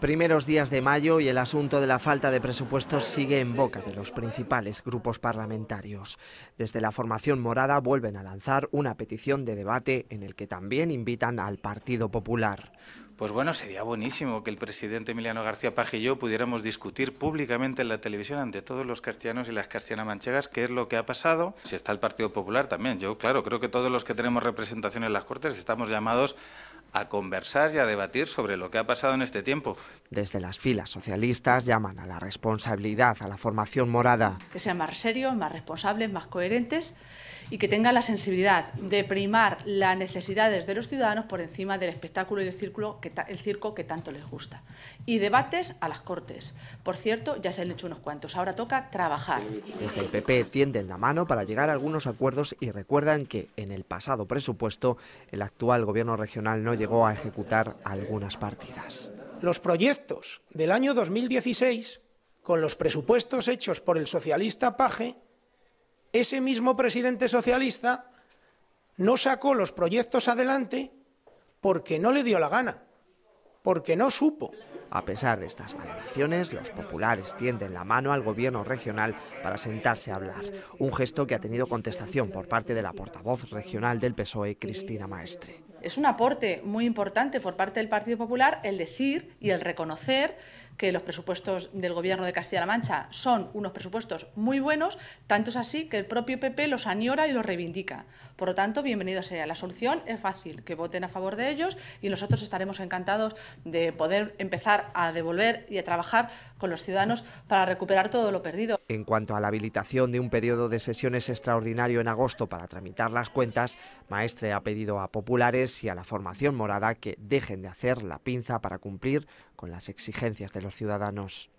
Primeros días de mayo y el asunto de la falta de presupuestos sigue en boca de los principales grupos parlamentarios. Desde la formación morada vuelven a lanzar una petición de debate en el que también invitan al Partido Popular. Pues bueno, sería buenísimo que el presidente Emiliano García Paje y yo pudiéramos discutir públicamente en la televisión ante todos los castellanos y las castellanas manchegas qué es lo que ha pasado. Si está el Partido Popular también, yo claro, creo que todos los que tenemos representación en las Cortes estamos llamados a conversar y a debatir sobre lo que ha pasado en este tiempo. Desde las filas socialistas llaman a la responsabilidad, a la formación morada. Que sean más serios, más responsables, más coherentes y que tengan la sensibilidad de primar las necesidades de los ciudadanos por encima del espectáculo y el, que el circo que tanto les gusta. Y debates a las cortes. Por cierto, ya se han hecho unos cuantos, ahora toca trabajar. Desde el PP tienden la mano para llegar a algunos acuerdos y recuerdan que en el pasado presupuesto el actual gobierno regional no llegó llegó a ejecutar algunas partidas. Los proyectos del año 2016, con los presupuestos hechos por el socialista Paje, ese mismo presidente socialista no sacó los proyectos adelante porque no le dio la gana, porque no supo. A pesar de estas valoraciones, los populares tienden la mano al gobierno regional para sentarse a hablar, un gesto que ha tenido contestación por parte de la portavoz regional del PSOE, Cristina Maestre es un aporte muy importante por parte del Partido Popular el decir y el reconocer que los presupuestos del Gobierno de Castilla-La Mancha son unos presupuestos muy buenos, tanto es así que el propio PP los añora y los reivindica. Por lo tanto, bienvenido sea. La solución es fácil, que voten a favor de ellos y nosotros estaremos encantados de poder empezar a devolver y a trabajar con los ciudadanos para recuperar todo lo perdido. En cuanto a la habilitación de un periodo de sesiones extraordinario en agosto para tramitar las cuentas, Maestre ha pedido a populares y a la formación morada que dejen de hacer la pinza para cumplir con las exigencias de los ciudadanos.